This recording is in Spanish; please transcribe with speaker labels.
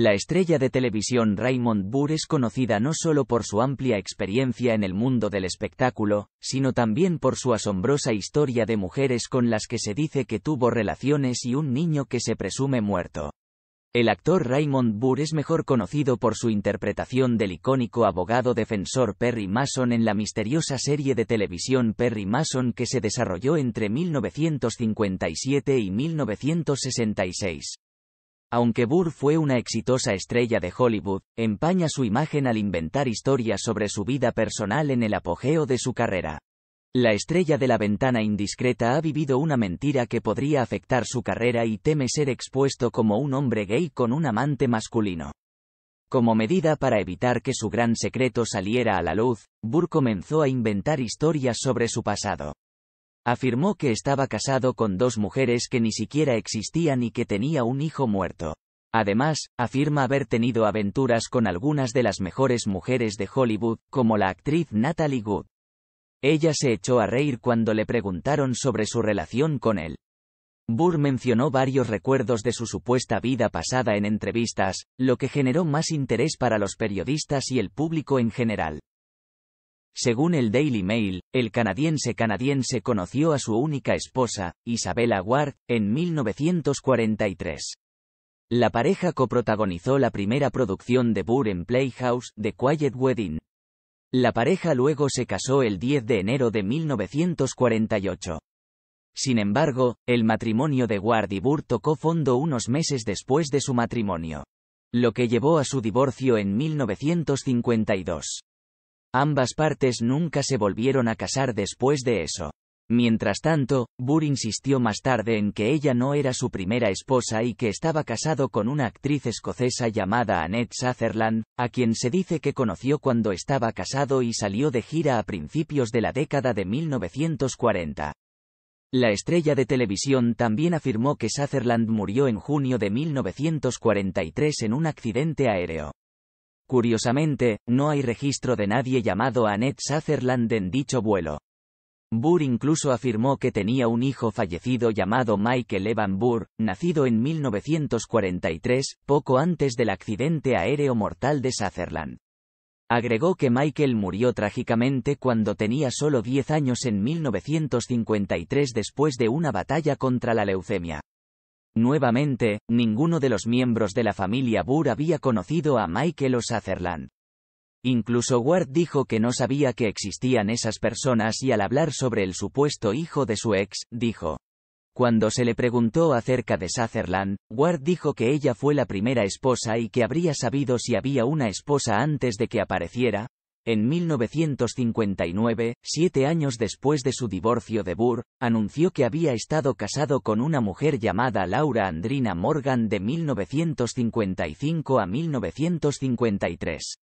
Speaker 1: La estrella de televisión Raymond Burr es conocida no solo por su amplia experiencia en el mundo del espectáculo, sino también por su asombrosa historia de mujeres con las que se dice que tuvo relaciones y un niño que se presume muerto. El actor Raymond Burr es mejor conocido por su interpretación del icónico abogado defensor Perry Mason en la misteriosa serie de televisión Perry Mason que se desarrolló entre 1957 y 1966. Aunque Burr fue una exitosa estrella de Hollywood, empaña su imagen al inventar historias sobre su vida personal en el apogeo de su carrera. La estrella de la ventana indiscreta ha vivido una mentira que podría afectar su carrera y teme ser expuesto como un hombre gay con un amante masculino. Como medida para evitar que su gran secreto saliera a la luz, Burr comenzó a inventar historias sobre su pasado. Afirmó que estaba casado con dos mujeres que ni siquiera existían y que tenía un hijo muerto. Además, afirma haber tenido aventuras con algunas de las mejores mujeres de Hollywood, como la actriz Natalie Wood. Ella se echó a reír cuando le preguntaron sobre su relación con él. Burr mencionó varios recuerdos de su supuesta vida pasada en entrevistas, lo que generó más interés para los periodistas y el público en general. Según el Daily Mail, el canadiense canadiense conoció a su única esposa, Isabella Ward, en 1943. La pareja coprotagonizó la primera producción de Burr en Playhouse, The Quiet Wedding. La pareja luego se casó el 10 de enero de 1948. Sin embargo, el matrimonio de Ward y Burr tocó fondo unos meses después de su matrimonio. Lo que llevó a su divorcio en 1952. Ambas partes nunca se volvieron a casar después de eso. Mientras tanto, Burr insistió más tarde en que ella no era su primera esposa y que estaba casado con una actriz escocesa llamada Annette Sutherland, a quien se dice que conoció cuando estaba casado y salió de gira a principios de la década de 1940. La estrella de televisión también afirmó que Sutherland murió en junio de 1943 en un accidente aéreo. Curiosamente, no hay registro de nadie llamado Annette Sutherland en dicho vuelo. Burr incluso afirmó que tenía un hijo fallecido llamado Michael Evan Burr, nacido en 1943, poco antes del accidente aéreo mortal de Sutherland. Agregó que Michael murió trágicamente cuando tenía solo 10 años en 1953 después de una batalla contra la leucemia. Nuevamente, ninguno de los miembros de la familia Burr había conocido a Michael o Sutherland. Incluso Ward dijo que no sabía que existían esas personas y al hablar sobre el supuesto hijo de su ex, dijo. Cuando se le preguntó acerca de Sutherland, Ward dijo que ella fue la primera esposa y que habría sabido si había una esposa antes de que apareciera, en 1959, siete años después de su divorcio de Burr, anunció que había estado casado con una mujer llamada Laura Andrina Morgan de 1955 a 1953.